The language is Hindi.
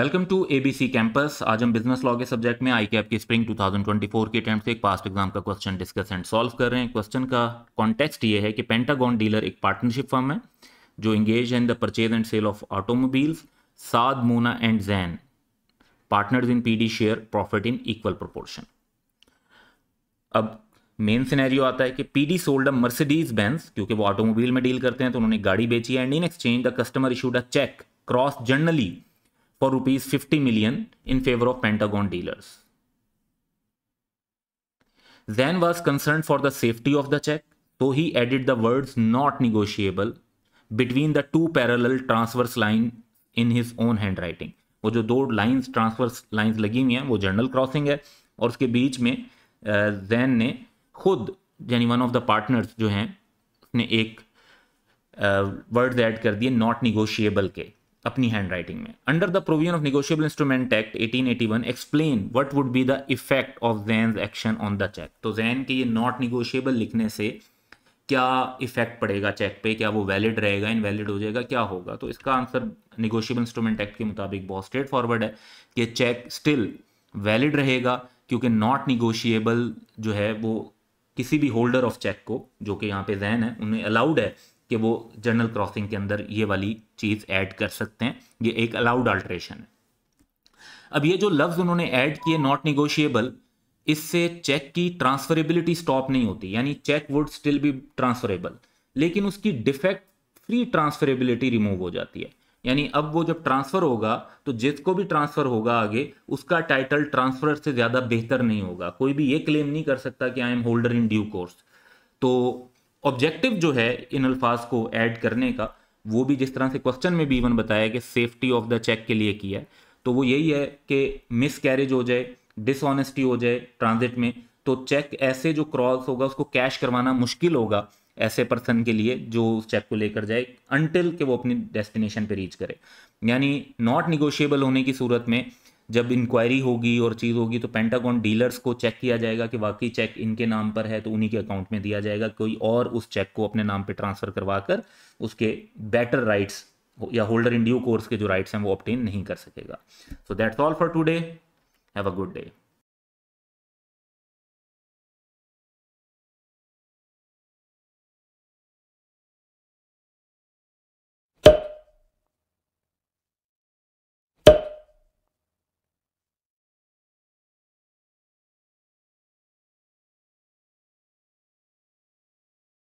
वेलकम टू एबीसी कैंपस आज हम बिजनेस लॉ के सब्जेक्ट में आई कैप के स्प्रिंग 2024 के अटैम्प्ट से एक पास्ट एग्जाम का क्वेश्चन डिस्कस एंड सॉल्व कर रहे हैं क्वेश्चन का कॉन्टेक्स्ट ये है कि पेंटागॉन डीलर एक पार्टनरशिप फर्म है जो इंगेज है in the purchase and sale of automobiles Saad Mona and Jain partners in PD share profit in equal proportion अब मेन सिनेरियो आता है कि PD sold a Mercedes Benz क्योंकि वो ऑटोमोबाइल में डील करते हैं तो उन्होंने गाड़ी बेची and in exchange the customer issued a cheque cross generally for rupees 50 million in favor of Pentagon dealers. then was concerned for the safety of the check, so he added the words not negotiable between the two parallel transverse line in his own handwriting वो जो दो लाइंस ट्रांसवर्स लाइंस लगी हुई हैं वो जर्नल क्रॉसिंग है और उसके बीच में जैन ने खुद यानी वन ऑफ द पार्टनर्स जो हैं उसने एक वर्ड्स ऐड कर दिए नॉट निगोशिएबल के अपनी हैंड राइटिंग में under the provision of negotiable instrument act 1881 explain what would be the effect of Jain action on the cheque तो जैन के ये नॉट निगोशियबल लिखने से क्या इफेक्ट पड़ेगा चेक पे क्या वो वैलिड रहेगा इनवैलिड हो जाएगा क्या होगा तो इसका आंसर निगोशियबल इंस्ट्रूमेंट एक्ट के मुताबिक बहुत स्ट्रेट फॉरवर्ड है कि चेक स्टिल वैलिड रहेगा क्योंकि नॉट निगोशियबल जो है वो किसी भी होल्डर ऑफ चेक को जो कि यहाँ पे जैन है उन्हें अलाउड है कि वो जनरल क्रॉसिंग के अंदर ये वाली चीज़ ऐड कर सकते हैं ये एक अलाउड अल्ट्रेशन है अब ये जो लफ्ज़ उन्होंने ऐड किए नॉट निगोशिएबल इससे चेक की ट्रांसफरेबिलिटी स्टॉप नहीं होती यानी cheque would still be transferable लेकिन उसकी डिफेक्ट फ्री ट्रांसफरेबिलिटी रिमूव हो जाती है यानी अब वो जब ट्रांसफ़र होगा तो जिसको भी ट्रांसफ़र होगा आगे उसका टाइटल ट्रांसफ़र से ज़्यादा बेहतर नहीं होगा कोई भी ये क्लेम नहीं कर सकता कि I am holder in due course तो ऑब्जेक्टिव जो है इन अल्फाज को ऐड करने का वो भी जिस तरह से क्वेश्चन में भी इवन बताया कि सेफ्टी ऑफ द चेक के लिए किया है तो वो यही है कि मिस कैरेज हो जाए डिसऑनेस्टी हो जाए ट्रांजिट में तो चेक ऐसे जो क्रॉस होगा उसको कैश करवाना मुश्किल होगा ऐसे पर्सन के लिए जो उस चेक को लेकर जाए अनटिल के वो अपनी डेस्टिनेशन पे रीच करे यानी नॉट निगोशिएबल होने की सूरत में जब इंक्वायरी होगी और चीज़ होगी तो पेंटागॉन डीलर्स को चेक किया जाएगा कि वाकई चेक इनके नाम पर है तो उन्हीं के अकाउंट में दिया जाएगा कोई और उस चेक को अपने नाम पर ट्रांसफ़र करवा कर उसके बेटर राइट्स या होल्डर इन ड्यू कोर्स के जो राइट्स हैं वो ऑप्टेन नहीं कर सकेगा so that's all for today have a good day